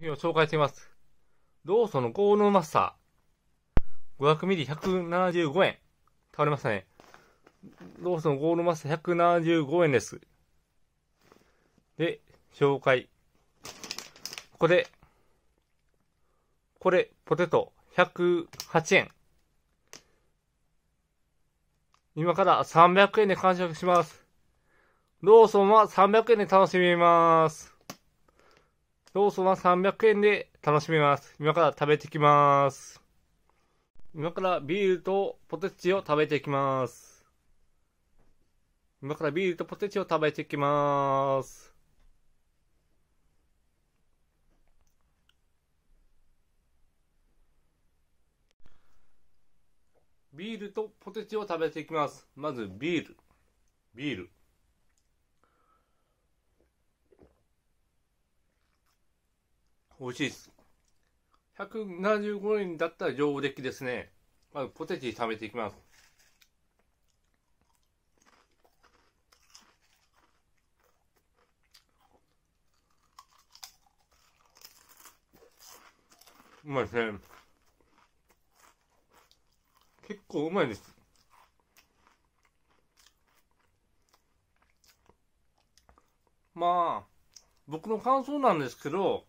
次を紹介しています。ローソンのゴールマスター。500ミリ175円。倒れましたね。ローソンゴールマスター175円です。で、紹介。ここで、これ、ポテト108円。今から300円で完食します。ローソンは300円で楽しみます。ローソンは300円で楽しめます。今から食べてきます。今からビールとポテチを食べていきます。今からビールとポテチを食べてきます。ビールとポテチを食べていきます。まずビール。ビール。美味しいです。175円だったら上出来ですね。まずポテチ食べていきます。うまいですね。結構うまいです。まあ、僕の感想なんですけど、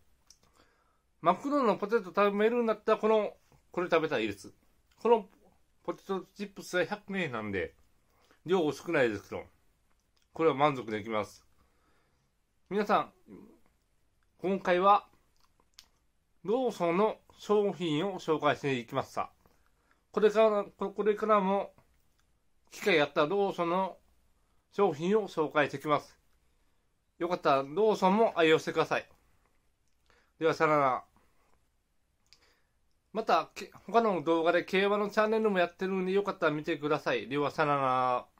マクドナルドのポテト食べるんだったら、この、これ食べたらいいです。このポテトチップスは100円なんで、量少ないですけど、これは満足できます。皆さん、今回は、ローソンの商品を紹介していきました。これから、これからも、機会あったローソンの商品を紹介していきます。よかったらローソンも愛用してください。では、さよなら。また、他の動画で競馬のチャンネルもやってるんで、よかったら見てください。では、さなら。